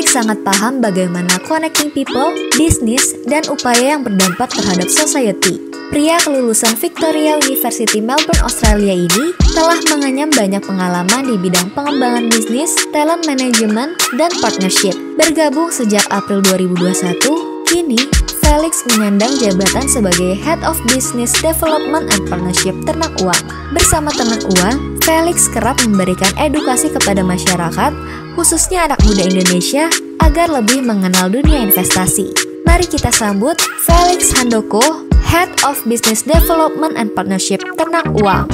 Frederick sangat paham bagaimana connecting people, bisnis, dan upaya yang berdampak terhadap society. Pria kelulusan Victoria University Melbourne, Australia ini telah menganyam banyak pengalaman di bidang pengembangan bisnis, talent management, dan partnership. Bergabung sejak April 2021, kini Felix menyandang jabatan sebagai Head of Business Development and Partnership Ternak Uang. Bersama Ternak Uang, Felix kerap memberikan edukasi kepada masyarakat khususnya anak muda Indonesia, agar lebih mengenal dunia investasi. Mari kita sambut Felix Handoko, Head of Business Development and Partnership Ternak Uang.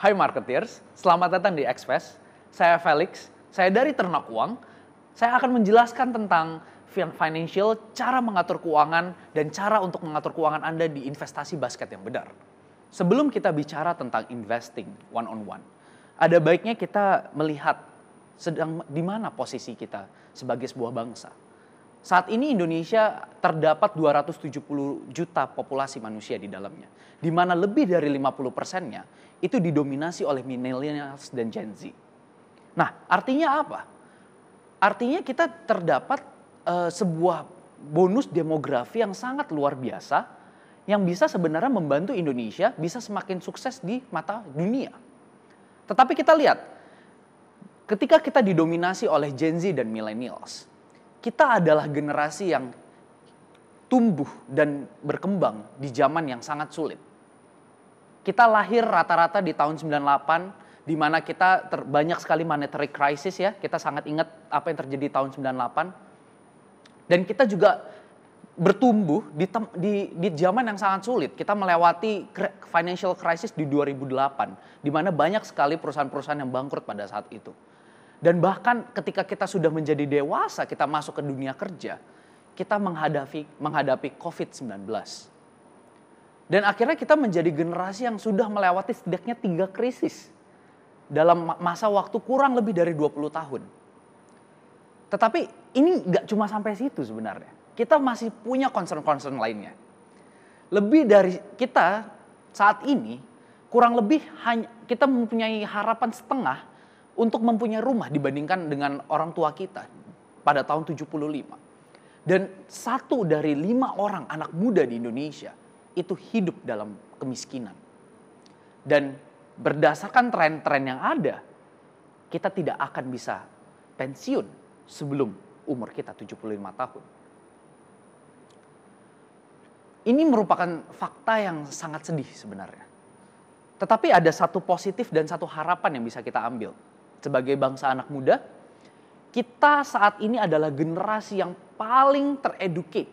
Hai marketers, selamat datang di Express. Saya Felix, saya dari Ternak Uang. Saya akan menjelaskan tentang financial, cara mengatur keuangan, dan cara untuk mengatur keuangan Anda di investasi basket yang benar. Sebelum kita bicara tentang investing one on one, ada baiknya kita melihat sedang di mana posisi kita sebagai sebuah bangsa. Saat ini Indonesia terdapat 270 juta populasi manusia di dalamnya, di mana lebih dari 50 persennya itu didominasi oleh millennials dan Gen Z. Nah, artinya apa? Artinya kita terdapat uh, sebuah bonus demografi yang sangat luar biasa yang bisa sebenarnya membantu Indonesia bisa semakin sukses di mata dunia. Tetapi kita lihat, ketika kita didominasi oleh Gen Z dan millennials, kita adalah generasi yang tumbuh dan berkembang di zaman yang sangat sulit. Kita lahir rata-rata di tahun 98, di mana kita terbanyak banyak sekali monetary crisis ya, kita sangat ingat apa yang terjadi tahun 98, dan kita juga bertumbuh di, di, di zaman yang sangat sulit. Kita melewati financial crisis di 2008, di mana banyak sekali perusahaan-perusahaan yang bangkrut pada saat itu. Dan bahkan ketika kita sudah menjadi dewasa, kita masuk ke dunia kerja, kita menghadapi menghadapi COVID-19. Dan akhirnya kita menjadi generasi yang sudah melewati setidaknya tiga krisis dalam masa waktu kurang lebih dari 20 tahun. Tetapi ini nggak cuma sampai situ sebenarnya. Kita masih punya concern-concern lainnya. Lebih dari kita saat ini kurang lebih hanya kita mempunyai harapan setengah untuk mempunyai rumah dibandingkan dengan orang tua kita pada tahun 75. Dan satu dari lima orang anak muda di Indonesia itu hidup dalam kemiskinan. Dan berdasarkan tren-tren yang ada, kita tidak akan bisa pensiun sebelum umur kita 75 tahun. Ini merupakan fakta yang sangat sedih sebenarnya. Tetapi ada satu positif dan satu harapan yang bisa kita ambil. Sebagai bangsa anak muda, kita saat ini adalah generasi yang paling tereducate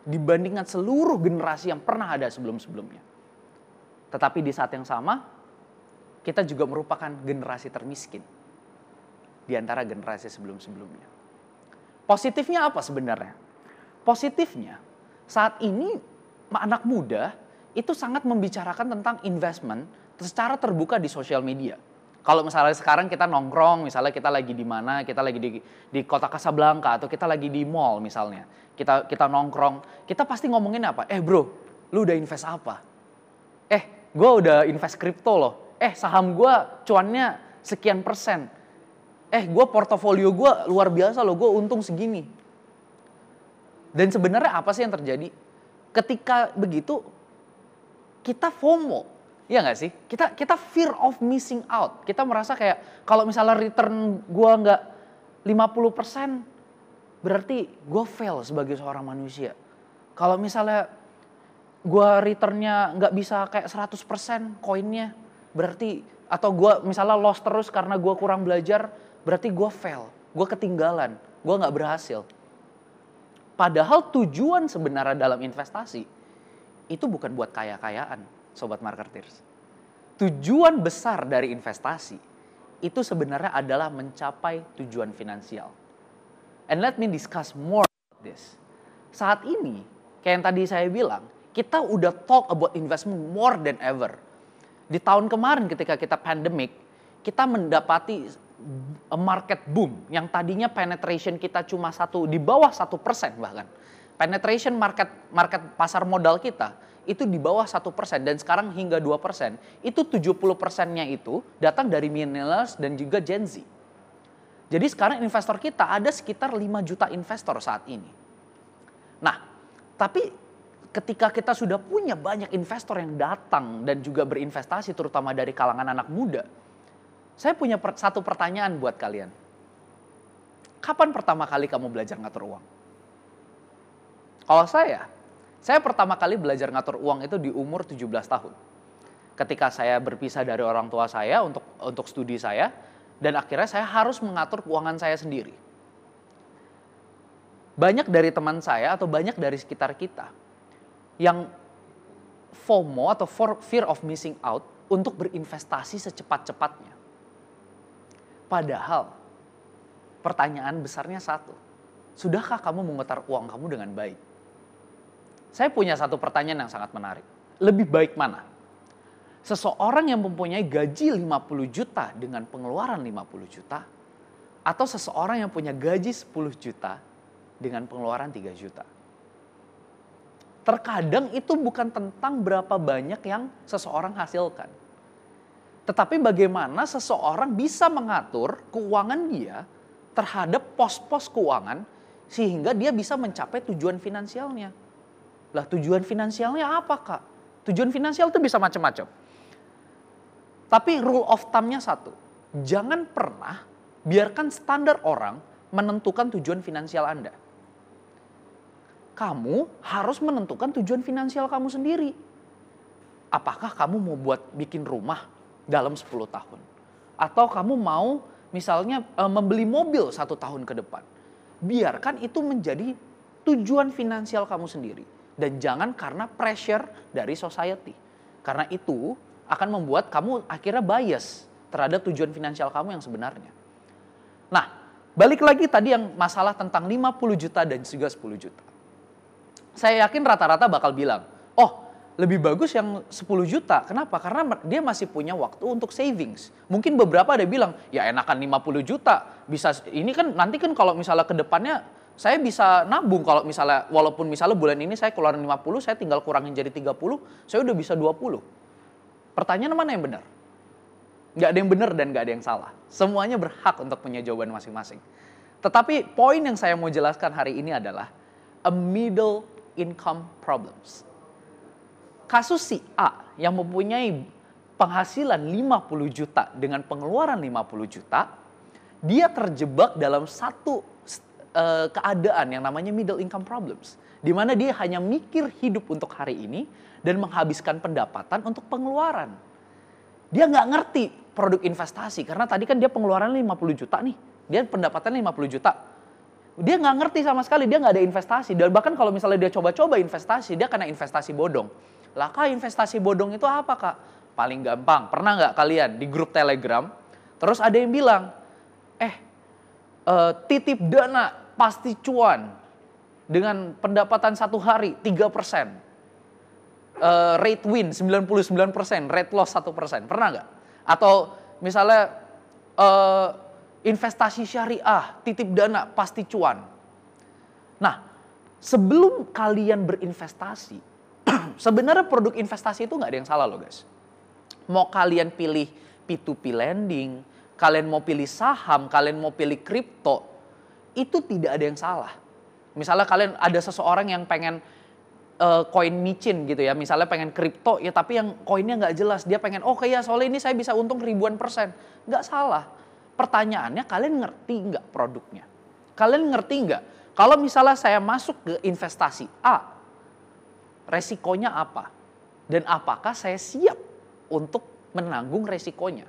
dibandingkan seluruh generasi yang pernah ada sebelum-sebelumnya. Tetapi di saat yang sama, kita juga merupakan generasi termiskin di antara generasi sebelum-sebelumnya. Positifnya apa sebenarnya? Positifnya, saat ini anak muda itu sangat membicarakan tentang investment secara terbuka di sosial media. Kalau misalnya sekarang kita nongkrong, misalnya kita lagi di mana, kita lagi di, di kota Casablanca atau kita lagi di mall misalnya, kita kita nongkrong, kita pasti ngomongin apa? Eh bro, lu udah invest apa? Eh, gue udah invest kripto loh. Eh, saham gue cuannya sekian persen eh gue portofolio gue luar biasa loh, gue untung segini. Dan sebenarnya apa sih yang terjadi? Ketika begitu, kita FOMO. ya nggak sih? Kita kita fear of missing out. Kita merasa kayak kalau misalnya return gue nggak 50% berarti gue fail sebagai seorang manusia. Kalau misalnya gue returnnya nggak bisa kayak 100% koinnya berarti atau gue misalnya lost terus karena gue kurang belajar berarti gue fail, gue ketinggalan, gue nggak berhasil. Padahal tujuan sebenarnya dalam investasi itu bukan buat kaya-kayaan, sobat marketers. Tujuan besar dari investasi itu sebenarnya adalah mencapai tujuan finansial. And let me discuss more about this. Saat ini, kayak yang tadi saya bilang, kita udah talk about investment more than ever. Di tahun kemarin ketika kita pandemic, kita mendapati market boom yang tadinya penetration kita cuma satu di bawah satu persen bahkan penetration market market pasar modal kita itu di bawah satu persen dan sekarang hingga dua persen itu 70 persennya itu datang dari millennials dan juga Gen Z. Jadi sekarang investor kita ada sekitar 5 juta investor saat ini. Nah, tapi ketika kita sudah punya banyak investor yang datang dan juga berinvestasi terutama dari kalangan anak muda, saya punya per, satu pertanyaan buat kalian. Kapan pertama kali kamu belajar ngatur uang? Kalau saya, saya pertama kali belajar ngatur uang itu di umur 17 tahun. Ketika saya berpisah dari orang tua saya untuk untuk studi saya dan akhirnya saya harus mengatur keuangan saya sendiri. Banyak dari teman saya atau banyak dari sekitar kita yang FOMO atau fear of missing out untuk berinvestasi secepat-cepatnya. Padahal pertanyaan besarnya satu. Sudahkah kamu mengutar uang kamu dengan baik? Saya punya satu pertanyaan yang sangat menarik. Lebih baik mana? Seseorang yang mempunyai gaji 50 juta dengan pengeluaran 50 juta atau seseorang yang punya gaji 10 juta dengan pengeluaran 3 juta. Terkadang itu bukan tentang berapa banyak yang seseorang hasilkan tetapi bagaimana seseorang bisa mengatur keuangan dia terhadap pos-pos keuangan sehingga dia bisa mencapai tujuan finansialnya. Lah tujuan finansialnya apa kak? Tujuan finansial itu bisa macam-macam. Tapi rule of thumb-nya satu. Jangan pernah biarkan standar orang menentukan tujuan finansial Anda. Kamu harus menentukan tujuan finansial kamu sendiri. Apakah kamu mau buat bikin rumah dalam 10 tahun. Atau kamu mau misalnya eh, membeli mobil satu tahun ke depan. Biarkan itu menjadi tujuan finansial kamu sendiri. Dan jangan karena pressure dari society. Karena itu akan membuat kamu akhirnya bias terhadap tujuan finansial kamu yang sebenarnya. Nah, balik lagi tadi yang masalah tentang 50 juta dan juga 10 juta. Saya yakin rata-rata bakal bilang, lebih bagus yang 10 juta. Kenapa? Karena dia masih punya waktu untuk savings. Mungkin beberapa ada bilang, ya enakan 50 juta. Bisa ini kan nanti kan kalau misalnya ke depannya saya bisa nabung kalau misalnya walaupun misalnya bulan ini saya lima 50, saya tinggal kurangin jadi 30, saya udah bisa 20. Pertanyaan mana yang benar? Nggak ada yang benar dan nggak ada yang salah. Semuanya berhak untuk punya jawaban masing-masing. Tetapi poin yang saya mau jelaskan hari ini adalah a middle income problems kasus si A yang mempunyai penghasilan 50 juta dengan pengeluaran 50 juta, dia terjebak dalam satu eh, keadaan yang namanya middle income problems, di mana dia hanya mikir hidup untuk hari ini dan menghabiskan pendapatan untuk pengeluaran. Dia nggak ngerti produk investasi karena tadi kan dia pengeluaran 50 juta nih, dia pendapatan 50 juta. Dia nggak ngerti sama sekali, dia nggak ada investasi. Dan bahkan kalau misalnya dia coba-coba investasi, dia kena investasi bodong. Lah kak investasi bodong itu apa kak? Paling gampang. Pernah nggak kalian di grup telegram, terus ada yang bilang, eh uh, titip dana pasti cuan dengan pendapatan satu hari 3 persen. Uh, rate win 99 persen, rate loss 1 persen. Pernah nggak? Atau misalnya uh, investasi syariah, titip dana pasti cuan. Nah, sebelum kalian berinvestasi, sebenarnya produk investasi itu nggak ada yang salah loh guys. Mau kalian pilih P2P lending, kalian mau pilih saham, kalian mau pilih kripto, itu tidak ada yang salah. Misalnya kalian ada seseorang yang pengen eh, koin uh, micin gitu ya, misalnya pengen kripto ya tapi yang koinnya nggak jelas, dia pengen oh kayak ya, soalnya ini saya bisa untung ribuan persen, nggak salah Pertanyaannya kalian ngerti nggak produknya? Kalian ngerti nggak? Kalau misalnya saya masuk ke investasi A, resikonya apa? Dan apakah saya siap untuk menanggung resikonya?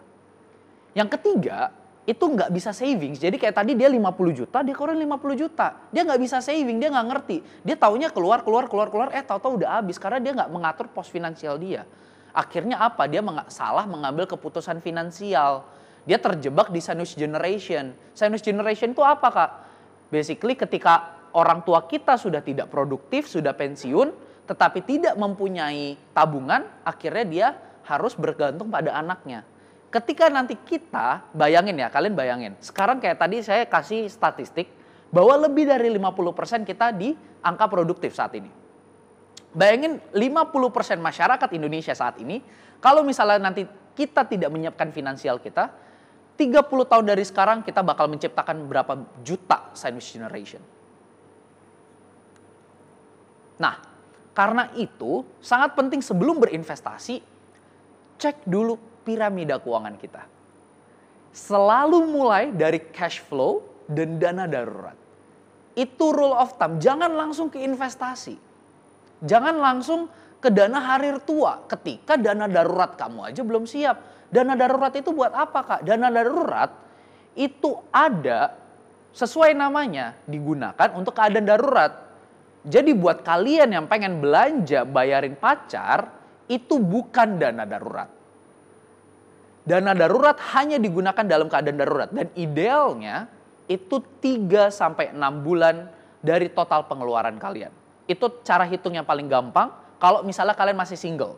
Yang ketiga, itu nggak bisa savings. Jadi kayak tadi dia 50 juta, dia kurang 50 juta. Dia nggak bisa saving, dia nggak ngerti. Dia taunya keluar, keluar, keluar, keluar, eh tahu-tahu udah habis. Karena dia nggak mengatur pos finansial dia. Akhirnya apa? Dia salah mengambil keputusan finansial dia terjebak di sandwich generation. Sandwich generation itu apa kak? Basically ketika orang tua kita sudah tidak produktif, sudah pensiun, tetapi tidak mempunyai tabungan, akhirnya dia harus bergantung pada anaknya. Ketika nanti kita, bayangin ya, kalian bayangin. Sekarang kayak tadi saya kasih statistik, bahwa lebih dari 50% kita di angka produktif saat ini. Bayangin 50% masyarakat Indonesia saat ini, kalau misalnya nanti kita tidak menyiapkan finansial kita, 30 tahun dari sekarang kita bakal menciptakan berapa juta sandwich generation. Nah, karena itu sangat penting sebelum berinvestasi, cek dulu piramida keuangan kita. Selalu mulai dari cash flow dan dana darurat. Itu rule of thumb, jangan langsung ke investasi. Jangan langsung ke dana harir tua ketika dana darurat kamu aja belum siap. Dana darurat itu buat apa kak? Dana darurat itu ada sesuai namanya digunakan untuk keadaan darurat. Jadi buat kalian yang pengen belanja bayarin pacar itu bukan dana darurat. Dana darurat hanya digunakan dalam keadaan darurat dan idealnya itu 3 sampai 6 bulan dari total pengeluaran kalian. Itu cara hitung yang paling gampang kalau misalnya kalian masih single.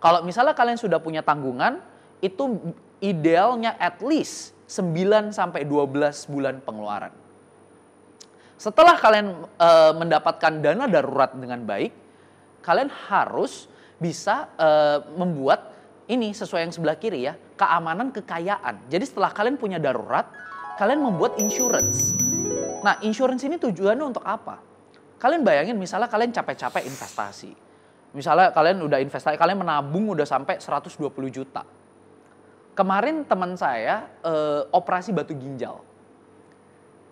Kalau misalnya kalian sudah punya tanggungan, itu idealnya at least 9 sampai 12 bulan pengeluaran. Setelah kalian e, mendapatkan dana darurat dengan baik, kalian harus bisa e, membuat ini sesuai yang sebelah kiri ya, keamanan kekayaan. Jadi setelah kalian punya darurat, kalian membuat insurance. Nah, insurance ini tujuannya untuk apa? Kalian bayangin misalnya kalian capek-capek investasi Misalnya kalian udah investasi, kalian menabung udah sampai 120 juta. Kemarin teman saya e, operasi batu ginjal.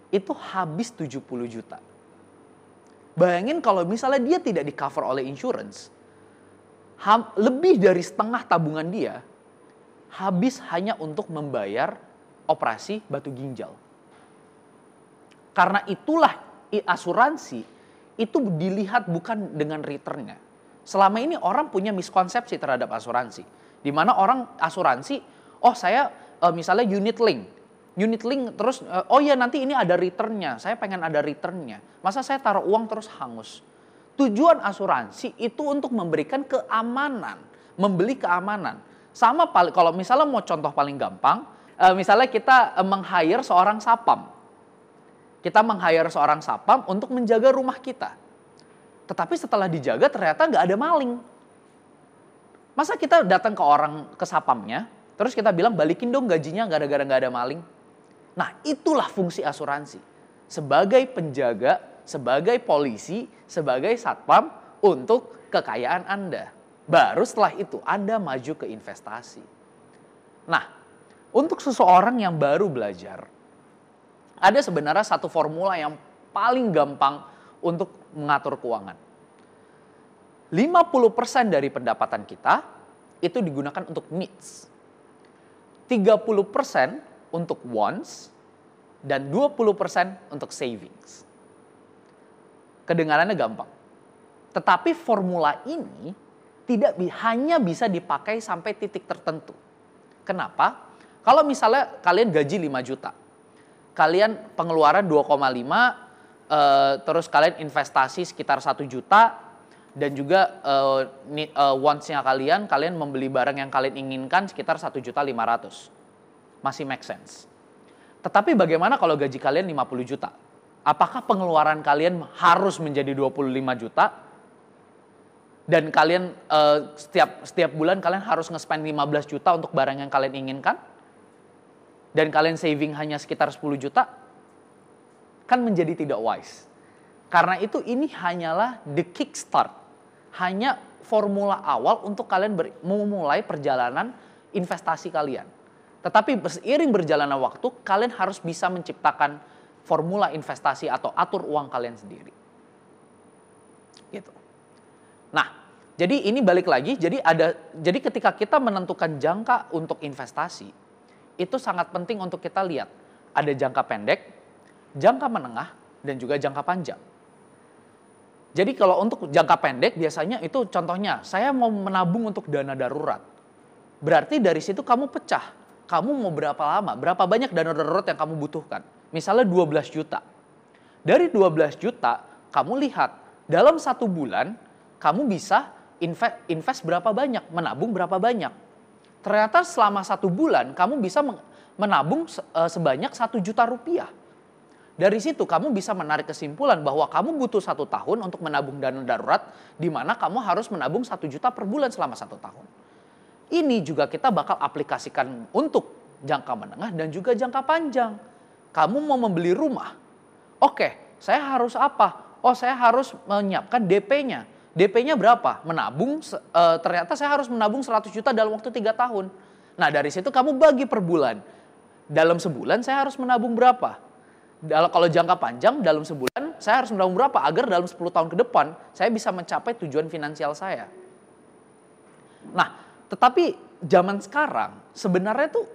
Itu habis 70 juta. Bayangin kalau misalnya dia tidak di cover oleh insurance, Ha, lebih dari setengah tabungan dia habis hanya untuk membayar operasi batu ginjal. Karena itulah asuransi itu dilihat bukan dengan returnnya, Selama ini orang punya miskonsepsi terhadap asuransi. Di mana orang asuransi, oh saya uh, misalnya unit link. Unit link terus, uh, oh ya nanti ini ada returnnya, saya pengen ada returnnya. Masa saya taruh uang terus hangus? Tujuan asuransi itu untuk memberikan keamanan, membeli keamanan. Sama kalau misalnya mau contoh paling gampang, uh, misalnya kita uh, meng-hire seorang sapam. Kita meng-hire seorang sapam untuk menjaga rumah kita tetapi setelah dijaga ternyata nggak ada maling. Masa kita datang ke orang ke sapamnya, terus kita bilang balikin dong gajinya gara-gara nggak ada maling. Nah itulah fungsi asuransi. Sebagai penjaga, sebagai polisi, sebagai satpam untuk kekayaan Anda. Baru setelah itu Anda maju ke investasi. Nah, untuk seseorang yang baru belajar, ada sebenarnya satu formula yang paling gampang untuk mengatur keuangan. 50% dari pendapatan kita itu digunakan untuk needs. 30% untuk wants dan 20% untuk savings. Kedengarannya gampang. Tetapi formula ini tidak hanya bisa dipakai sampai titik tertentu. Kenapa? Kalau misalnya kalian gaji 5 juta, kalian pengeluaran uh, terus kalian investasi sekitar satu juta dan juga uh, eh, uh, eh, once nya kalian kalian membeli barang yang kalian inginkan sekitar satu juta lima ratus masih make sense. Tetapi bagaimana kalau gaji kalian 50 juta? Apakah pengeluaran kalian harus menjadi 25 juta? Dan kalian uh, setiap setiap bulan kalian harus nge-spend 15 juta untuk barang yang kalian inginkan? Dan kalian saving hanya sekitar 10 juta? kan menjadi tidak wise. Karena itu ini hanyalah the kickstart. Hanya formula awal untuk kalian ber, memulai perjalanan investasi kalian. Tetapi seiring berjalannya waktu, kalian harus bisa menciptakan formula investasi atau atur uang kalian sendiri. Gitu. Nah, jadi ini balik lagi, jadi ada jadi ketika kita menentukan jangka untuk investasi, itu sangat penting untuk kita lihat ada jangka pendek, jangka menengah, dan juga jangka panjang. Jadi kalau untuk jangka pendek biasanya itu contohnya saya mau menabung untuk dana darurat. Berarti dari situ kamu pecah. Kamu mau berapa lama, berapa banyak dana darurat yang kamu butuhkan. Misalnya 12 juta. Dari 12 juta kamu lihat dalam satu bulan kamu bisa invest, invest berapa banyak, menabung berapa banyak. Ternyata selama satu bulan kamu bisa menabung eh, sebanyak satu juta rupiah dari situ kamu bisa menarik kesimpulan bahwa kamu butuh satu tahun untuk menabung dana darurat, di mana kamu harus menabung satu juta per bulan selama satu tahun. Ini juga kita bakal aplikasikan untuk jangka menengah dan juga jangka panjang. Kamu mau membeli rumah, oke, saya harus apa? Oh, saya harus menyiapkan DP-nya. DP-nya berapa? Menabung, e, ternyata saya harus menabung 100 juta dalam waktu tiga tahun. Nah, dari situ kamu bagi per bulan. Dalam sebulan saya harus menabung berapa? kalau jangka panjang dalam sebulan saya harus menabung berapa agar dalam 10 tahun ke depan saya bisa mencapai tujuan finansial saya. Nah, tetapi zaman sekarang sebenarnya tuh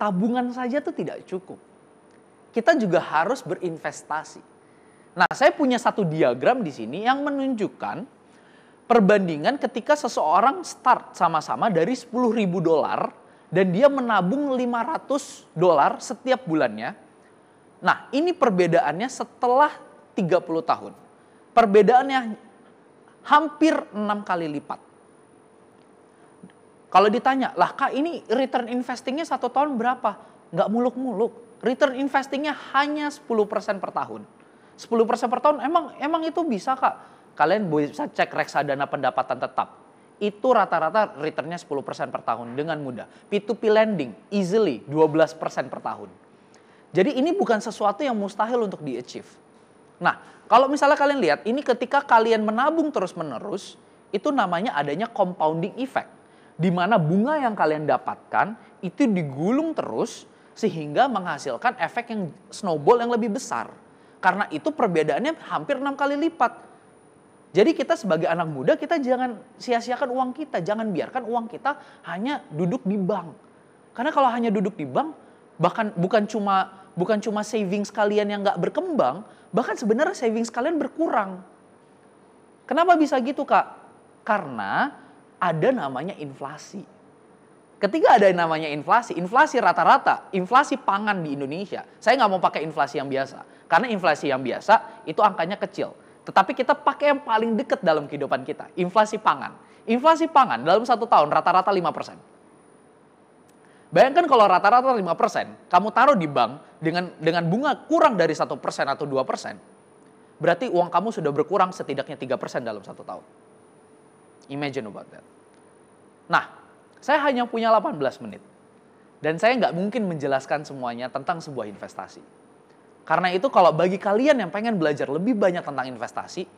tabungan saja tuh tidak cukup. Kita juga harus berinvestasi. Nah, saya punya satu diagram di sini yang menunjukkan perbandingan ketika seseorang start sama-sama dari 10.000 dolar dan dia menabung 500 dolar setiap bulannya Nah, ini perbedaannya setelah 30 tahun. Perbedaannya hampir enam kali lipat. Kalau ditanya, lah kak ini return investingnya satu tahun berapa? Nggak muluk-muluk. Return investingnya hanya 10% per tahun. 10% per tahun emang emang itu bisa kak? Kalian bisa cek reksadana pendapatan tetap. Itu rata-rata returnnya 10% per tahun dengan mudah. P2P lending easily 12% per tahun jadi ini bukan sesuatu yang mustahil untuk di achieve. Nah, kalau misalnya kalian lihat ini ketika kalian menabung terus-menerus, itu namanya adanya compounding effect. Di mana bunga yang kalian dapatkan itu digulung terus sehingga menghasilkan efek yang snowball yang lebih besar. Karena itu perbedaannya hampir enam kali lipat. Jadi kita sebagai anak muda kita jangan sia-siakan uang kita, jangan biarkan uang kita hanya duduk di bank. Karena kalau hanya duduk di bank bahkan bukan cuma bukan cuma savings kalian yang nggak berkembang, bahkan sebenarnya savings kalian berkurang. Kenapa bisa gitu kak? Karena ada namanya inflasi. Ketika ada yang namanya inflasi, inflasi rata-rata, inflasi pangan di Indonesia. Saya nggak mau pakai inflasi yang biasa, karena inflasi yang biasa itu angkanya kecil. Tetapi kita pakai yang paling dekat dalam kehidupan kita, inflasi pangan. Inflasi pangan dalam satu tahun rata-rata persen. Bayangkan kalau rata-rata 5%, kamu taruh di bank dengan dengan bunga kurang dari 1% atau 2%, berarti uang kamu sudah berkurang setidaknya 3% dalam satu tahun. Imagine about that. Nah, saya hanya punya 18 menit. Dan saya nggak mungkin menjelaskan semuanya tentang sebuah investasi. Karena itu kalau bagi kalian yang pengen belajar lebih banyak tentang investasi,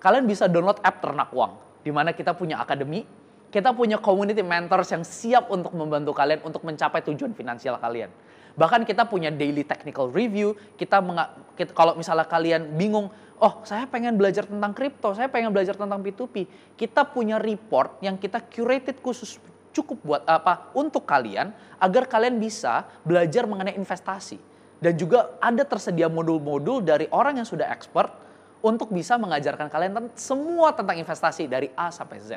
kalian bisa download app Ternak Uang, di mana kita punya akademi kita punya community mentors yang siap untuk membantu kalian untuk mencapai tujuan finansial kalian. Bahkan kita punya daily technical review, kita, kita kalau misalnya kalian bingung, oh saya pengen belajar tentang kripto, saya pengen belajar tentang P2P, kita punya report yang kita curated khusus cukup buat apa untuk kalian agar kalian bisa belajar mengenai investasi dan juga ada tersedia modul-modul dari orang yang sudah expert untuk bisa mengajarkan kalian semua tentang investasi dari A sampai Z.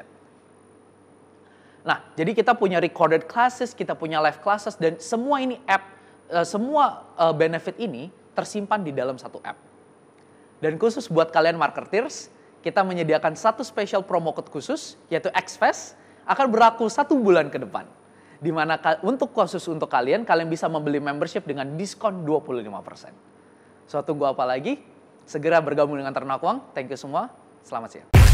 Nah, jadi kita punya recorded classes, kita punya live classes, dan semua ini app, eh, semua eh, benefit ini tersimpan di dalam satu app. Dan khusus buat kalian marketers, kita menyediakan satu special promo code khusus, yaitu XFest, akan berlaku satu bulan ke depan. Dimana untuk khusus untuk kalian, kalian bisa membeli membership dengan diskon 25%. So, tunggu apa lagi? Segera bergabung dengan Ternak Uang. Thank you semua. Selamat siang.